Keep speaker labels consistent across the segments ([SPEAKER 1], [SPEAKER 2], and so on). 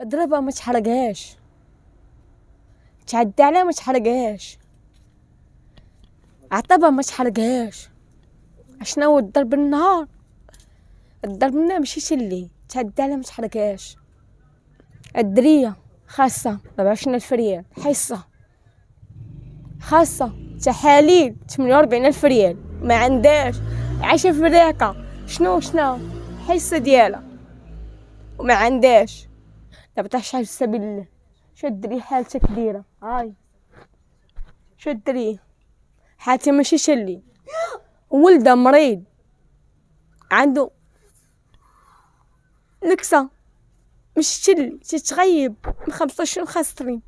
[SPEAKER 1] اضربها ما تحرقهاش تعدي عليها ما تحرقهاش عطبها ما تحرقهاش عشان هو الضرب النهار الضرب النهار ماشي شلي تعدي عليها ما تحرقهاش الدرية خاصة 24 ألف ريال حصة خاصة تحاليل 48 ألف ريال ما عندهاش عايشة في ريكا شنو شنو حصة ديالها وما عندهاش دابا تاع حصة بالله شو الدري حالتها كبيرة هاي شو الدري حالتي ماشي شلي ولده مريض عنده نكسة مش تل تتغيب من خمسة وعشرين خاسرين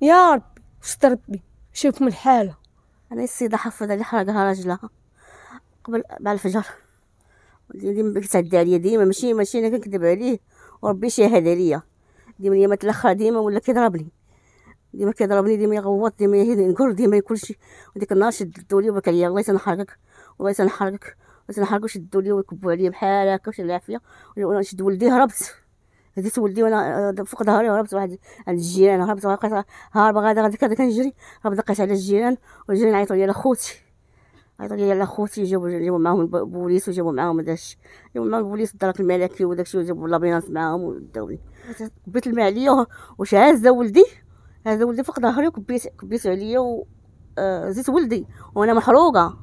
[SPEAKER 1] يا ربي ستربي شوف من الحالة أنا السيدة حفظها لي حرقها
[SPEAKER 2] رجلها قبل مع الفجر ديما كتعدى عليا ديما ماشي ماشي انا كنكذب عليه وربي شاهد عليا ديما ليا متلخر ديما ولا كيضربني ديما كيضربني ديما يغوط ديما ينكر ديما كلشي وديك النهار شدو لي وبك عليا الله الله والله تنحرقك تنحرقوا شدوا لي ويكبوا عليا بحال هكا وش العافيه شد ولدي هربت هديت ولدي وانا آه، فوق ظهري هربت واحد عند الجيران هربت هربت هاربه غادا غادي كنجري هربت دقيت على الجيران والجيران عيطوا لي لخوتي عيطوا لي على خوتي جابوا جابوا معاهم البوليس وجابوا معاهم داش جابوا معاهم البوليس الدرك الملكي وداكشي الشيء وجابوا لابينانس معاهم وداو لي كبيت الماء عليا واش هازا ولدي هذا ولدي فوق ظهري وكبيت كبيت عليا و زيت ولدي وانا محروقه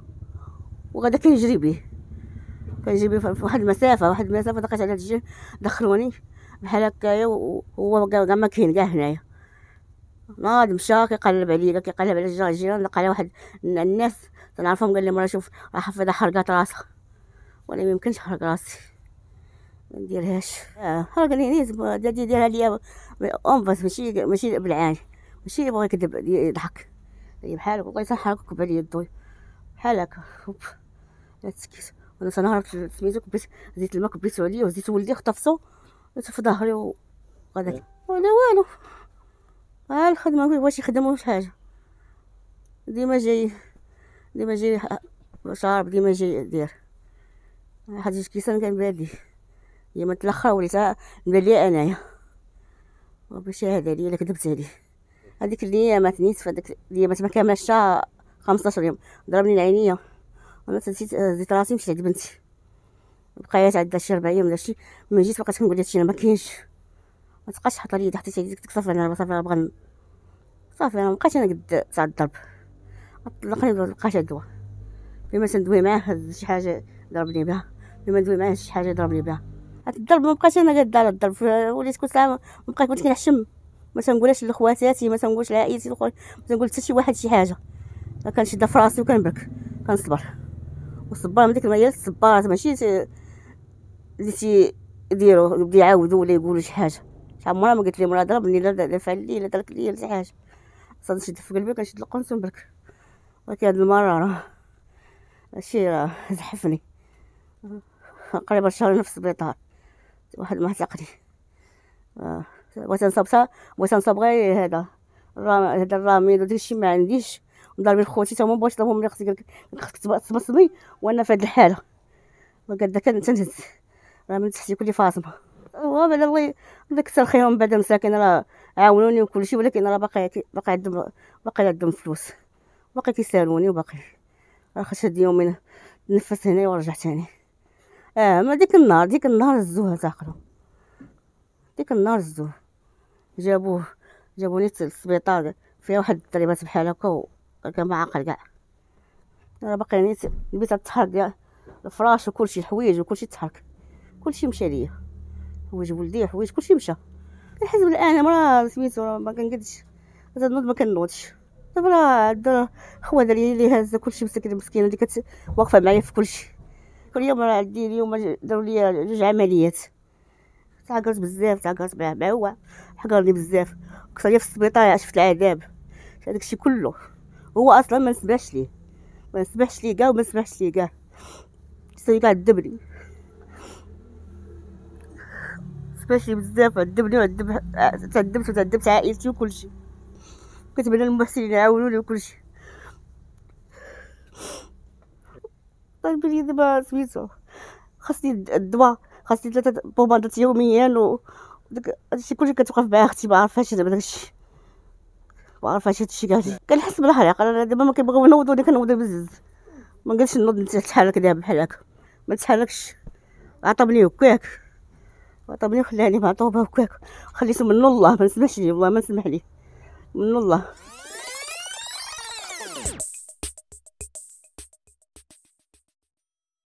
[SPEAKER 2] وغادا كنجري به كنجري به في واحد المسافه واحد المسافه دقيت على الجيش دخلوني بحال هكايا وهو كاع ما كاين كاع هنايا ناض مشى كيقلب علينا كيقلب على الجيران جيران لقى على واحد الناس تنعرفهم قال لي مرة شوف راه حفيظة حرقات راسها وانا ميمكنش حرق راسي ما نديرهاش آه حرقني نيت دادي ديرها ليا اون بس ماشي ماشي بالعاني ماشي يبغى يكذب يضحك بحال بغيت تنحرك كب على الضوي بحال هكا لا تسكت وانا تنهار سميتو كبيت زيت الماء كبيتو عليا وزيت ولدي خطفته في ظهري وغادا إيه. ولا والو ها آه، الخدمة مبغاش يخدم ولا حاجة ديما جاي ديما جاي شارب ديما جاي يدير واحد كيسان كان بادي يا ما تلخر وليت نبان آه، لي انايا ربي هذا لي الا كذبت عليه هذيك الايامات نيت في هذيك اليامات ما كاملاش حتى 15 يوم ضربني العينيه وانا تنسيت آه، زيت راسي مشيت عند بنتي بقيت عندها شي ربع ايام ولا شي ما جيت بقيت كنقول لها شي ما كاينش ما تبقاش حاطه لي حتى شي ديك صافي انا صافي بغا صافي انا مابقاش انا قد تاع الضرب طلقني ما بقاش ادوى بما تندوي معاه شي حاجه ضربني بها بما ندوي معاه شي حاجه ضربني بها الضرب ما انا قد على الضرب وليت كل ساعه نعم، ما بقيت كنت كنحشم ما تنقولهاش لخواتاتي ما تنقولش لعائلتي ما تنقول حتى شي واحد شي حاجه كنشدها في راسي وكنبرك كنصبر والصبار من ديك المريال الصبارات ماشي اللي تيديرو يبدا يعاودو ولا يقولو شي حاجه عمرها ما قلت لي مرا ضربني لا فعل لي لا ترك لي لا شي حاجه اصلا نشد في قلبي كنشد القنص برك ولكن هاد المره راه هادشي راه زحفني قريبا شهرين في السبيطار واحد ما حتلقني بغيت آه، نصاب تا بغيت نصاب غير هذا هذا الرامي وداك الشيء ما عنديش وضاربين خوتي تا بغيت نضربهم لي خصني خصك تبصمي وانا في هاد الحاله وقال انت تنهز راه من تحتي كلي فاطمه وبعد الله الله يكثر خيرهم بعد مساكين راه عاونوني وكلشي ولكن راه باقي باقي عندهم باقي عندهم فلوس باقي تيسالوني وباقي راه خشد يومين نفس هنا ورجعت ثاني اه ما ديك النهار ديك النهار الزوه تعقلو ديك النهار الزوه جابوه جابوني للسبيطار فيها واحد الضريبات بحال هكا وكان معقل كاع راه باقي نيت يعني البيت تحرك الفراش وكلشي الحوايج وكلشي تحرك كلشي مشى ليا حوايج ولدي حوايج كلشي مشى الحزب الان راه سميتو راه ما كنقدش تنوض ما كنوضش دابا راه عندها خوه اللي هازه كلشي مسكينه مسكينه اللي كت واقفه معايا في كلشي كل يوم راه عندي اليوم داروا لي جوج عمليات تعقرت بزاف تعقرت مع هو حقرني بزاف كثر في السبيطار شفت العذاب هذاك الشيء كله هو اصلا ما نسمحش ليه ما نسمحش ليه كاع وما نسمحش ليه كاع سيقعد دبري ماشي بزاف عذبني وعذب آه، تعذبت وتعذبت عائلتي وكلشي كنتمنى المحسنين يعاونوني وكلشي طيب لي دابا سميتو خاصني الدواء خاصني ثلاثه بومادات يوميا و داك هادشي كلشي كتوقف مع اختي ما عرفاش دابا داكشي ما عرفاش هادشي كاع كنحس بالحريق انا دابا ما كنبغيو نوضو انا كنوضو بزز ما قالش نوض نتحرك دابا بحال هكا ما تحركش عطبني هكاك طب نخليها معطوبه مع طوبه وكاك خليته من الله ما نسمحش ليه والله ما نسمح ليه من الله